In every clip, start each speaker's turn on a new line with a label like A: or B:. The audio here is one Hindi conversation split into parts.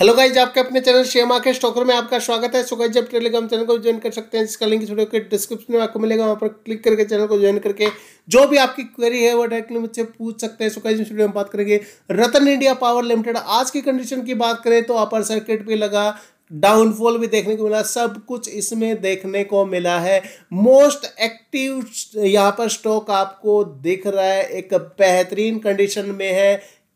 A: हेलो गाइज आपके अपने चैनल शेयर मार्केट स्टॉकर में आपका स्वागत है सो गाइज आप टेलीग्राम चैनल को ज्वाइन कर सकते हैं इसका लिंक वीडियो के डिस्क्रिप्शन में आपको मिलेगा वहाँ पर क्लिक करके चैनल को ज्वाइन करके जो भी आपकी क्वेरी है वो डायरेक्टली मुझसे पूछ सकते हैं सो गाइज इस वीडियो में बात करेंगे रतन इंडिया पावर लिमिटेड आज की कंडीशन की बात करें तो अपर सर्किट पे लगा डाउनफॉल भी देखने को मिला सब कुछ इसमें देखने को मिला है मोस्ट एक्टिव यहाँ पर स्टॉक आपको दिख रहा है एक बेहतरीन कंडीशन में है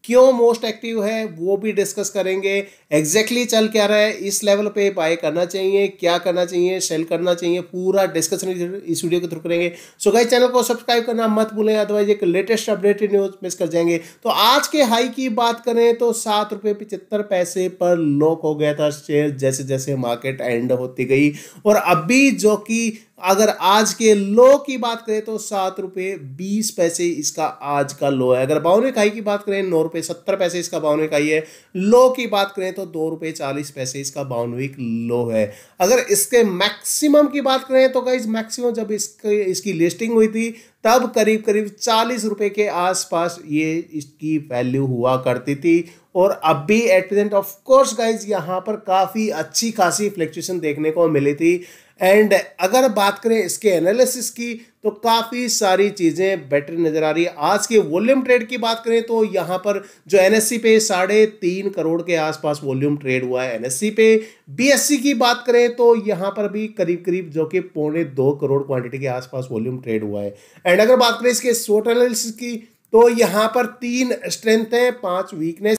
A: क्यों मोस्ट एक्टिव है वो भी डिस्कस करेंगे एग्जैक्टली exactly चल क्या रहा है इस लेवल पे बाय करना चाहिए क्या करना चाहिए सेल करना चाहिए पूरा डिस्कशन इस वीडियो के थ्रू करेंगे सो गाइस चैनल को सब्सक्राइब करना मत भूलें अदरवाइज एक लेटेस्ट अपडेटेड न्यूज मिस कर जाएंगे तो आज के हाई की बात करें तो सात रुपये पिचहत्तर पैसे पर लॉक हो गया था शेयर जैसे जैसे मार्केट एंड होती गई और अभी जो कि अगर आज के लो की बात करें तो सात रुपये बीस पैसे इसका आज का लो है अगर बावन इकाई की बात करें नौ रुपये सत्तर पैसे इसका बावन इकाई है लो की बात करें तो दो रुपये चालीस पैसे इसका बावनविक लो है अगर इसके मैक्सिमम की बात करें तो गाइज मैक्सिमम जब इसके इसकी लिस्टिंग हुई थी तब करीब करीब चालीस रुपये के आसपास ये इसकी वैल्यू हुआ करती थी और अब भी at present of course guys यहाँ पर काफ़ी अच्छी खासी फ्लक्चुएशन देखने को मिली थी एंड अगर बात करें इसके एनालिसिस की तो काफ़ी सारी चीज़ें बेटर नज़र आ रही है आज के वॉल्यूम ट्रेड की बात करें तो यहाँ पर जो एन पे साढ़े तीन करोड़ के आसपास वॉल्यूम ट्रेड हुआ है एन पे बीएससी की बात करें तो यहाँ पर भी करीब करीब जो कि पौने दो करोड़ क्वांटिटी के आसपास वॉल्यूम ट्रेड हुआ है एंड अगर बात करें इसके शोट एनालिसिस की तो यहाँ पर तीन स्ट्रेंथ है पाँच वीकनेस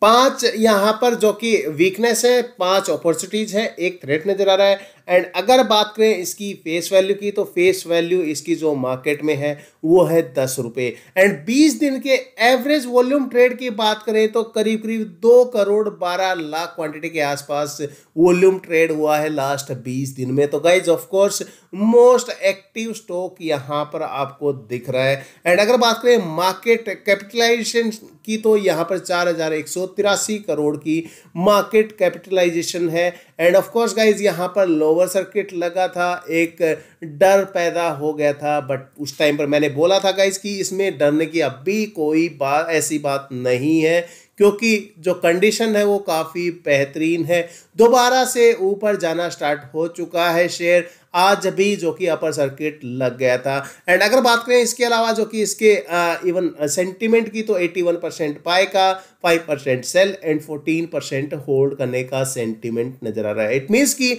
A: पांच यहाँ पर जो कि वीकनेस है पांच अपॉर्चुनिटीज है एक थ्रेट नजर आ रहा है एंड अगर बात करें इसकी फेस वैल्यू की तो फेस वैल्यू इसकी जो मार्केट में है वो है दस रुपये एंड बीस दिन के एवरेज वॉल्यूम ट्रेड की बात करें तो करीब करीब दो करोड़ बारह लाख क्वांटिटी के आसपास वॉल्यूम ट्रेड हुआ है लास्ट बीस दिन में तो guys of course most active stock यहाँ पर आपको दिख रहा है एंड अगर बात करें मार्केट कैपिटलाइजेशन की तो यहाँ पर चार हजार एक सौ तिरासी करोड़ की मार्केट कैपिटलाइजेशन है एंड ऑफ कोर्स गाइज यहाँ पर लोअर सर्किट लगा था एक डर पैदा हो गया था बट उस टाइम पर मैंने बोला था गाइज कि इसमें डरने की अब भी कोई बात ऐसी बात नहीं है क्योंकि जो कंडीशन है वो काफ़ी बेहतरीन है दोबारा से ऊपर जाना स्टार्ट हो चुका है शेयर आज भी जो कि अपर सर्किट लग गया था एंड अगर बात करें इसके अलावा जो कि इसके आ, इवन सेंटीमेंट की तो 81 परसेंट पाए का 5 percent sell and 14 percent hold करने का सेंटीमेंट नजर आ रहा है इट मीन्स कि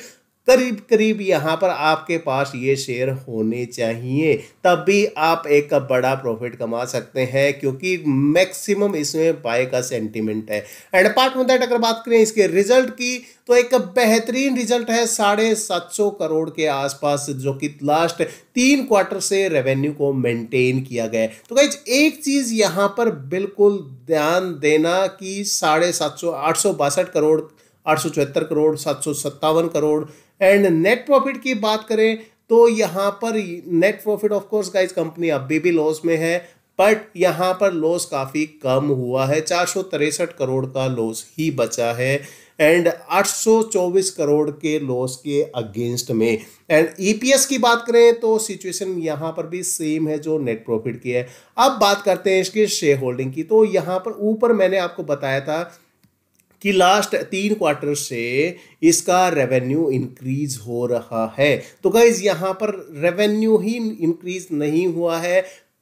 A: करीब करीब यहाँ पर आपके पास ये शेयर होने चाहिए तब भी आप एक बड़ा प्रॉफिट कमा सकते हैं क्योंकि मैक्सिमम इसमें बाय का सेंटीमेंट है एंड पार्ट फ्रॉम दैट अगर बात करें इसके रिजल्ट की तो एक बेहतरीन रिजल्ट है साढ़े सात सौ करोड़ के आसपास जो कि लास्ट तीन क्वार्टर से रेवेन्यू को मेंटेन किया गया तो गाइज एक चीज़ यहाँ पर बिल्कुल ध्यान देना कि साढ़े सात सौ आठ सौ बासठ करोड़ आठ करोड़ सात करोड़ एंड नेट प्रॉफिट की बात करें तो यहाँ पर net profit of course guys company अभी भी लॉस में है बट यहाँ पर लॉस काफ़ी कम हुआ है चार करोड़ का लॉस ही बचा है एंड 824 करोड़ के लॉस के अगेंस्ट में एंड ईपीएस e की बात करें तो सिचुएशन यहाँ पर भी सेम है जो नेट प्रॉफिट की है अब बात करते हैं इसके शेयर होल्डिंग की तो यहाँ पर ऊपर मैंने आपको बताया था कि लास्ट तीन क्वार्टर से इसका रेवेन्यू इंक्रीज हो रहा है तो गाइज यहाँ पर रेवेन्यू ही इंक्रीज नहीं हुआ है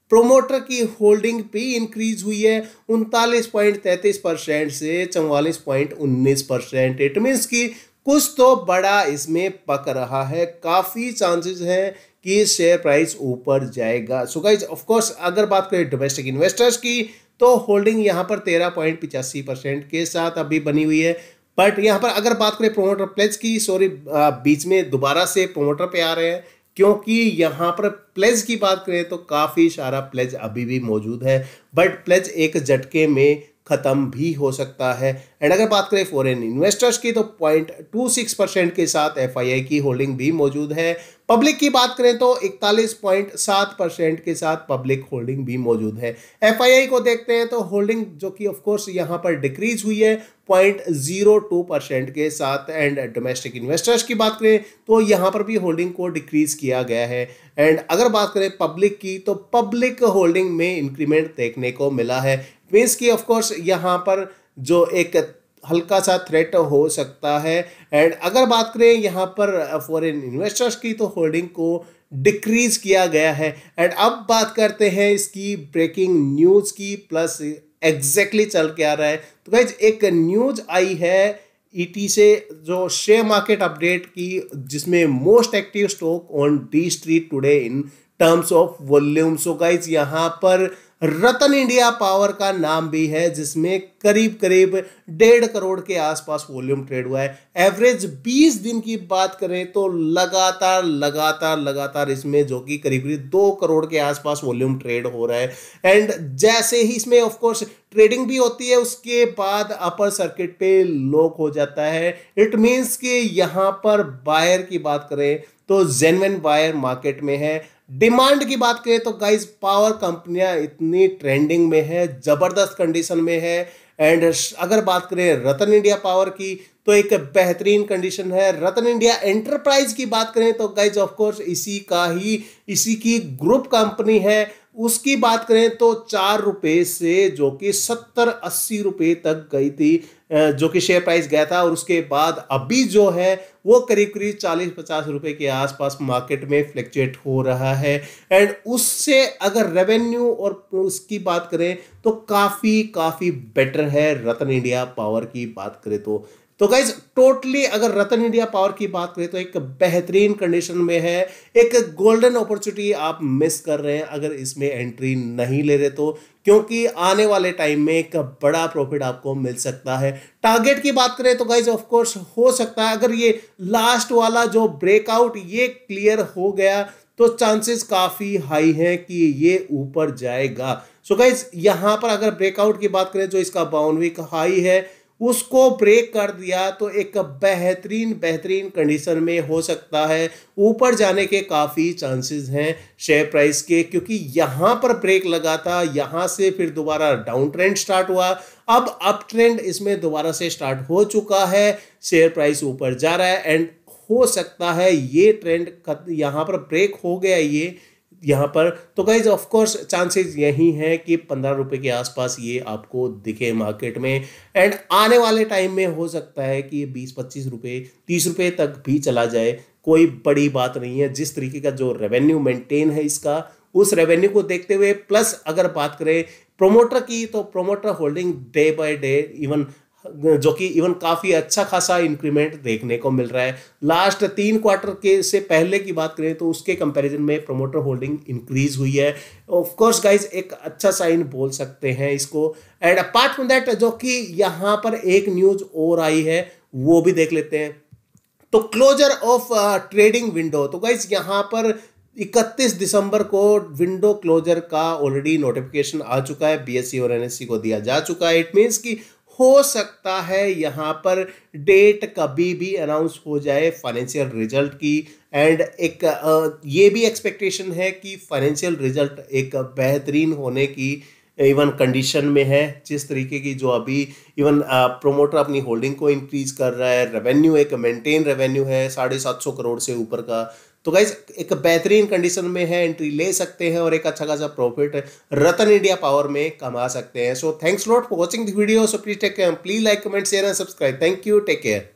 A: प्रोमोटर की होल्डिंग भी इंक्रीज हुई है उनतालीस पॉइंट तैतीस परसेंट से चौवालीस पॉइंट उन्नीस परसेंट इट मीन्स कि कुछ तो बड़ा इसमें पक रहा है काफ़ी चांसेस हैं कि शेयर प्राइस ऊपर जाएगा सो गाइज ऑफकोर्स अगर बात करें डोमेस्टिक इन्वेस्टर्स की तो होल्डिंग यहाँ पर तेरह पॉइंट पिचासी परसेंट के साथ अभी बनी हुई है बट यहाँ पर अगर बात करें प्रोमोटर प्लेज की सॉरी बीच में दोबारा से प्रोमोटर पे आ रहे हैं क्योंकि यहाँ पर प्लेज की बात करें तो काफ़ी सारा प्लेज अभी भी मौजूद है बट प्लेज एक झटके में ख़त्म भी हो सकता है एंड अगर बात करें फॉरेन इन्वेस्टर्स की तो पॉइंट टू सिक्स परसेंट के साथ एफ की होल्डिंग भी मौजूद है पब्लिक की बात करें तो इकतालीस पॉइंट सात परसेंट के साथ पब्लिक होल्डिंग भी मौजूद है एफ को देखते हैं तो होल्डिंग जो कि ऑफकोर्स यहाँ पर डिक्रीज हुई है पॉइंट जीरो टू परसेंट के साथ एंड डोमेस्टिक इन्वेस्टर्स की बात करें तो यहाँ पर भी होल्डिंग को डिक्रीज किया गया है एंड अगर बात करें पब्लिक की तो पब्लिक होल्डिंग में इंक्रीमेंट देखने को मिला है वेस की ऑफकोर्स यहाँ पर जो एक हल्का सा थ्रेट हो सकता है एंड अगर बात करें यहाँ पर फॉरेन इन्वेस्टर्स की तो होल्डिंग को डिक्रीज किया गया है एंड अब बात करते हैं इसकी ब्रेकिंग न्यूज़ की प्लस एग्जैक्टली exactly चल के आ रहा है तो गाइज एक न्यूज आई है ईटी e से जो शेयर मार्केट अपडेट की जिसमें most active stock on the street today in terms of volume so guys यहाँ पर रतन इंडिया पावर का नाम भी है जिसमें करीब करीब डेढ़ करोड़ के आसपास वॉल्यूम ट्रेड हुआ है एवरेज 20 दिन की बात करें तो लगातार लगातार लगातार इसमें जो कि करीब करीब दो करोड़ के आसपास वॉल्यूम ट्रेड हो रहा है एंड जैसे ही इसमें ऑफकोर्स ट्रेडिंग भी होती है उसके बाद अपर सर्किट पे लॉक हो जाता है इट मीन्स कि यहाँ पर बायर की बात करें तो जेनवन बायर मार्केट में है डिमांड की बात करें तो गाइस पावर कंपनियां इतनी ट्रेंडिंग में है ज़बरदस्त कंडीशन में है एंड अगर बात करें रतन इंडिया पावर की तो एक बेहतरीन कंडीशन है रतन इंडिया एंटरप्राइज की बात करें तो गाइज ऑफ कोर्स इसी का ही इसी की ग्रुप कंपनी है उसकी बात करें तो चार रुपये से जो कि सत्तर अस्सी रुपये तक गई थी जो कि शेयर प्राइस गया था और उसके बाद अभी जो है वो करीब करीब चालीस पचास रुपए के आसपास मार्केट में फ्लैक्चुएट हो रहा है एंड उससे अगर रेवेन्यू और उसकी बात करें तो काफ़ी काफ़ी बेटर है रतन इंडिया पावर की बात करें तो तो गाइज टोटली अगर रतन इंडिया पावर की बात करें तो एक बेहतरीन कंडीशन में है एक गोल्डन अपॉर्चुनिटी आप मिस कर रहे हैं अगर इसमें एंट्री नहीं ले रहे तो क्योंकि आने वाले टाइम में एक बड़ा प्रॉफिट आपको मिल सकता है टारगेट की बात करें तो गाइज ऑफ कोर्स हो सकता है अगर ये लास्ट वाला जो ब्रेकआउट ये क्लियर हो गया तो चांसेस काफ़ी हाई हैं कि ये ऊपर जाएगा सो so गाइज यहाँ पर अगर ब्रेकआउट की बात करें जो इसका बाउंड्री हाई है उसको ब्रेक कर दिया तो एक बेहतरीन बेहतरीन कंडीशन में हो सकता है ऊपर जाने के काफ़ी चांसेस हैं शेयर प्राइस के क्योंकि यहाँ पर ब्रेक लगा था यहाँ से फिर दोबारा डाउन ट्रेंड स्टार्ट हुआ अब अप ट्रेंड इसमें दोबारा से स्टार्ट हो चुका है शेयर प्राइस ऊपर जा रहा है एंड हो सकता है ये ट्रेंड यहाँ पर ब्रेक हो गया ये यहाँ पर तो गाइज ऑफकोर्स चांसेस यही है कि पंद्रह रुपये के आसपास ये आपको दिखे मार्केट में एंड आने वाले टाइम में हो सकता है कि ये बीस पच्चीस रुपये तीस रुपये तक भी चला जाए कोई बड़ी बात नहीं है जिस तरीके का जो रेवेन्यू मेंटेन है इसका उस रेवेन्यू को देखते हुए प्लस अगर बात करें प्रोमोटर की तो promoter holding day by day even जो कि इवन काफ़ी अच्छा खासा इंक्रीमेंट देखने को मिल रहा है लास्ट तीन क्वार्टर के से पहले की बात करें तो उसके कंपैरिजन में प्रोमोटर होल्डिंग इंक्रीज हुई है ऑफ कोर्स गाइस एक अच्छा साइन बोल सकते हैं इसको एंड अपार्ट फ्रॉम दैट जो कि यहां पर एक न्यूज़ और आई है वो भी देख लेते हैं तो क्लोजर ऑफ ट्रेडिंग विंडो तो गाइज यहां पर 31 दिसंबर को विंडो क्लोजर का ऑलरेडी नोटिफिकेशन आ चुका है बीएससी e और एनएससी e को दिया जा चुका है इट मीन्स कि हो सकता है यहाँ पर डेट कभी भी अनाउंस हो जाए फाइनेंशियल रिजल्ट की एंड एक ये भी एक्सपेक्टेशन है कि फाइनेंशियल रिजल्ट एक बेहतरीन होने की इवन कंडीशन में है जिस तरीके की जो अभी इवन प्रोमोटर अपनी होल्डिंग को इंक्रीज कर रहा है रेवेन्यू एक मेंटेन रेवेन्यू है साढ़े सात सौ करोड़ से ऊपर का तो गाइज एक बेहतरीन कंडीशन में है एंट्री ले सकते हैं और एक अच्छा खासा प्रॉफिट रतन इंडिया पावर में कमा सकते हैं so thanks lot for watching video so please take please like comment share and subscribe thank you take care